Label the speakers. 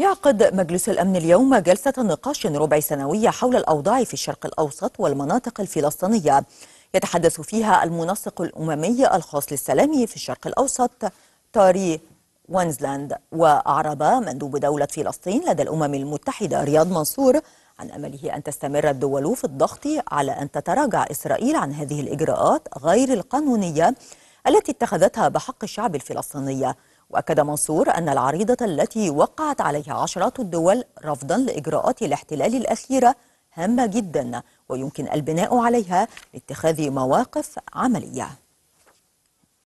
Speaker 1: يعقد مجلس الأمن اليوم جلسة نقاش ربع سنوية حول الأوضاع في الشرق الأوسط والمناطق الفلسطينية يتحدث فيها المنسق الأممي الخاص للسلام في الشرق الأوسط تاري وانزلاند وأعرب مندوب دولة فلسطين لدى الأمم المتحدة رياض منصور عن أمله أن تستمر الدول في الضغط على أن تتراجع إسرائيل عن هذه الإجراءات غير القانونية التي اتخذتها بحق الشعب الفلسطيني وأكد منصور أن العريضة التي وقعت عليها عشرات الدول رفضا لإجراءات الاحتلال الأخيرة هامة جدا ويمكن البناء عليها لاتخاذ مواقف عملية